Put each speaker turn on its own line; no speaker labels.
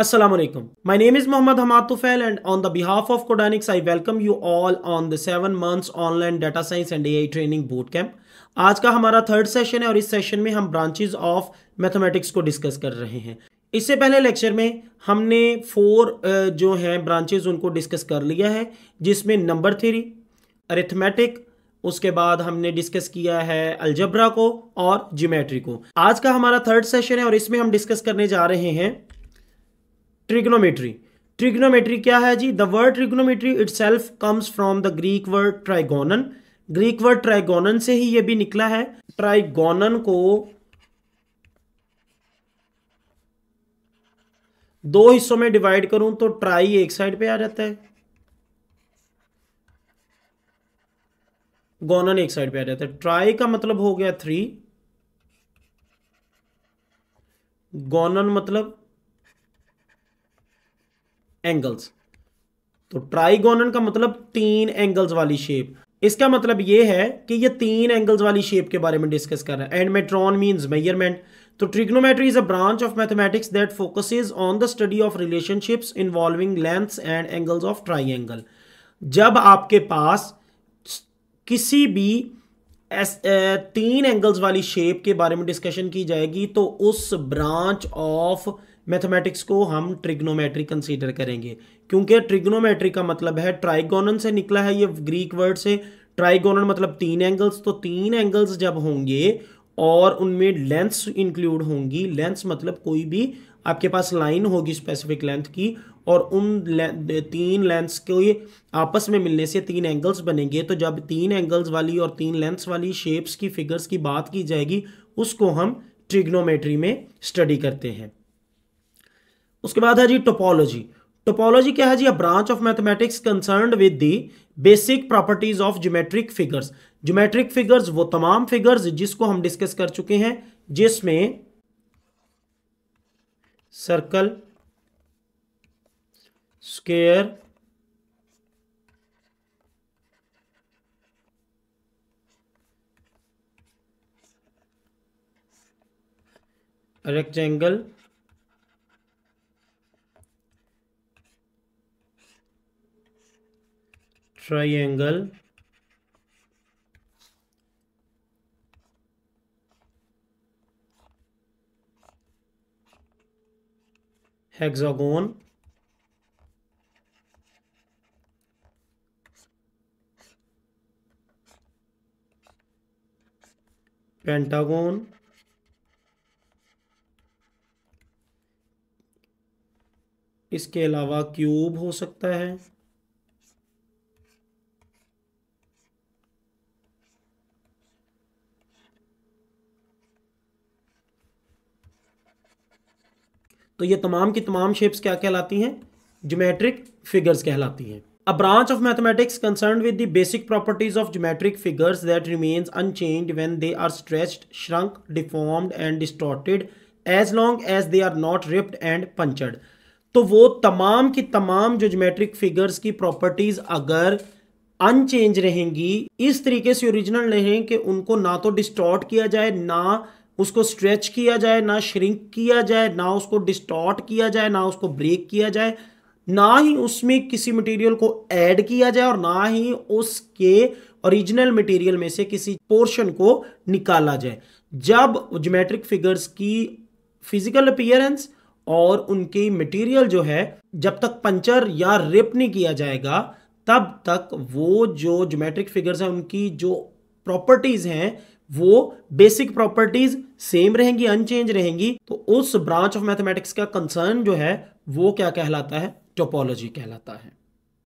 Assalamu alaikum. My name is Mohammad Hamad Tufel and on the behalf of Codanics, I welcome you all on the 7 months online data science and AI training bootcamp. आज का हमारा third session है और इस session में हम branches of mathematics को discuss कर रहे हैं इससे पहले लेक्चर में हमने फोर जो हैं ब्रांचेज उनको डिस्कस कर लिया है जिसमें नंबर थ्री अरिथमेटिक उसके बाद हमने डिस्कस किया है अल्जब्रा को और ज्योमेट्री को आज का हमारा थर्ड सेशन है और इसमें हम डिस्कस करने जा रहे हैं ट्रिग्नोमेट्री ट्रिग्नोमेट्री क्या है जी the word trigonometry itself comes from the Greek word trigonon Greek word trigonon से ही ये भी निकला है ट्राइगोनन को दो हिस्सों में डिवाइड करूं तो ट्राई एक साइड पे आ जाता है गोनन एक साइड पे आ जाता है ट्राई का मतलब हो गया थ्री गोनन मतलब एंगल्स तो ट्राइगोनन का मतलब तीन एंगल्स वाली शेप इसका मतलब ये है कि ये तीन एंगल्स वाली शेप के बारे में डिस्कस कर रहा है एंड मेट्रॉन मींस मेजरमेंट तो trigonometry is a branch of mathematics that focuses on the study of relationships involving lengths and angles of triangle जब आपके पास किसी भी एस, ए, तीन एंगल्स वाली शेप के बारे में डिस्कशन की जाएगी तो उस ब्रांच ऑफ मैथमेटिक्स को हम ट्रिग्नोमेट्री कंसीडर करेंगे क्योंकि ट्रिग्नोमेट्री का मतलब है ट्राइगोनन से निकला है ये ग्रीक वर्ड से ट्राइगोनन मतलब तीन एंगल्स तो तीन एंगल्स जब होंगे और उनमें लेंथ्स इंक्लूड होंगी लेंथ्स मतलब कोई भी आपके पास लाइन होगी स्पेसिफिक लेंथ की और उन तीन लेंथ्स के आपस में मिलने से तीन एंगल्स बनेंगे तो जब तीन एंगल्स वाली और तीन लेंथ्स वाली शेप्स की फिगर्स की बात की जाएगी उसको हम ट्रिग्नोमेट्री में स्टडी करते हैं उसके बाद है जी टोपोलॉजी टोपोलॉजी क्या है जी a branch of mathematics concern with the basic properties of geometric figures geometric figures वो तमाम फिगर्स जिसको हम डिस्कस कर चुके हैं जिसमें circle square rectangle triangle hexagon pentagon इसके अलावा क्यूब हो सकता है तो ये तमाम की तमाम शेप्स क्या कहलाती हैं ज्योमेट्रिक फिगर्स कहलाती हैं a branch of mathematics concern with the basic properties of geometric figures that remains unchanged when they are stressed shrunk deformed and distorted as long as they are not ripped and punctured तो वो तमाम की तमाम जो geometric figures की properties अगर unchanged रहेंगी इस तरीके से ओरिजिनल रहें कि उनको ना तो डिस्टॉर्ट किया जाए ना उसको स्ट्रेच किया जाए ना श्रिंक किया जाए ना उसको डिस्टॉर्ट किया जाए ना उसको ब्रेक किया जाए ना ही उसमें किसी मटेरियल को ऐड किया जाए और ना ही उसके ओरिजिनल मटेरियल में से किसी पोर्शन को निकाला जाए जब जोमेट्रिक फिगर्स की फिजिकल अपियरेंस और उनकी मटेरियल जो है जब तक पंचर या रिप नहीं किया जाएगा तब तक वो जो जोमेट्रिक फिगर्स हैं उनकी जो प्रॉपर्टीज़ हैं वो बेसिक प्रॉपर्टीज सेम रहेंगी अनचेंज रहेंगी तो उस ब्रांच ऑफ मैथमेटिक्स का कंसर्न जो है वो क्या कहलाता है टोपोलॉजी कहलाता है